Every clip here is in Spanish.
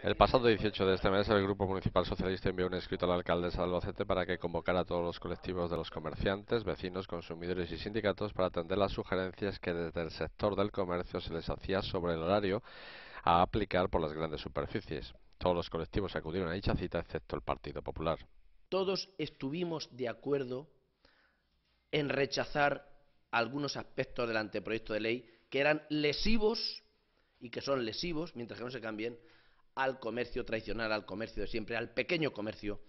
El pasado 18 de este mes, el Grupo Municipal Socialista envió un escrito al alcalde de para que convocara a todos los colectivos de los comerciantes, vecinos, consumidores y sindicatos para atender las sugerencias que desde el sector del comercio se les hacía sobre el horario a aplicar por las grandes superficies. Todos los colectivos acudieron a dicha cita, excepto el Partido Popular. Todos estuvimos de acuerdo en rechazar algunos aspectos del anteproyecto de ley que eran lesivos y que son lesivos, mientras que no se cambien, al comercio tradicional, al comercio de siempre, al pequeño comercio.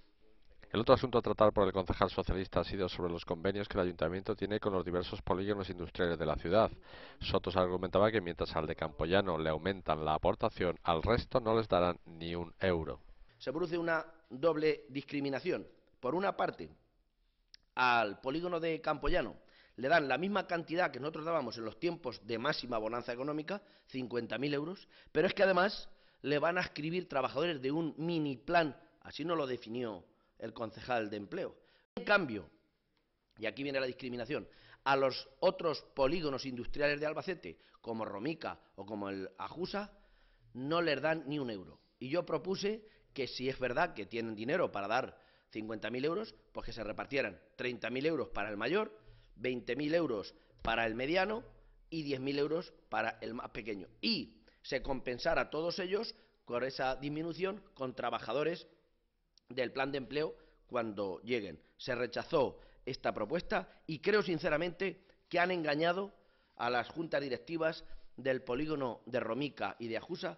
El otro asunto a tratar por el concejal socialista ha sido sobre los convenios que el ayuntamiento tiene con los diversos polígonos industriales de la ciudad. Sotos argumentaba que mientras al de Campoyano le aumentan la aportación, al resto no les darán ni un euro. Se produce una doble discriminación. Por una parte, al polígono de Campoyano le dan la misma cantidad que nosotros dábamos en los tiempos de máxima bonanza económica, 50.000 euros, pero es que además le van a escribir trabajadores de un mini plan, así no lo definió el concejal de empleo. En cambio, y aquí viene la discriminación, a los otros polígonos industriales de Albacete, como Romica o como el Ajusa, no les dan ni un euro. Y yo propuse que si es verdad que tienen dinero para dar 50.000 euros, pues que se repartieran 30.000 euros para el mayor, 20.000 euros para el mediano y 10.000 euros para el más pequeño. Y se compensara a todos ellos con esa disminución con trabajadores del plan de empleo cuando lleguen. Se rechazó esta propuesta y creo sinceramente que han engañado a las juntas directivas del polígono de Romica y de Ajusa.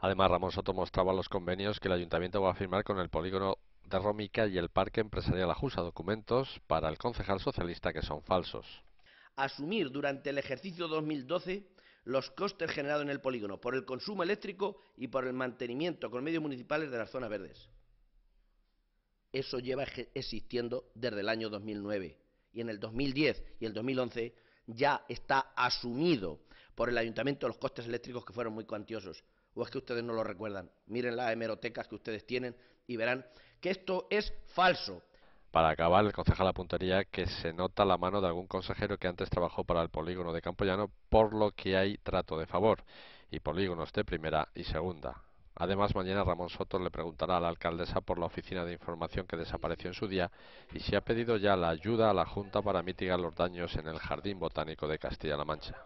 Además, Ramón Soto mostraba los convenios que el ayuntamiento va a firmar con el polígono de Romica y el Parque Empresarial Ajusa, documentos para el concejal socialista que son falsos. Asumir durante el ejercicio 2012 los costes generados en el polígono por el consumo eléctrico y por el mantenimiento con medios municipales de las zonas verdes. Eso lleva existiendo desde el año 2009 y en el 2010 y el 2011 ya está asumido por el ayuntamiento los costes eléctricos que fueron muy cuantiosos. ¿O es que ustedes no lo recuerdan? Miren las hemerotecas que ustedes tienen y verán que esto es falso. Para acabar, el concejal apuntaría que se nota la mano de algún consejero que antes trabajó para el polígono de Campollano, por lo que hay trato de favor y polígonos de primera y segunda. Además, mañana Ramón Soto le preguntará a la alcaldesa por la oficina de información que desapareció en su día y si ha pedido ya la ayuda a la Junta para mitigar los daños en el Jardín Botánico de Castilla-La Mancha.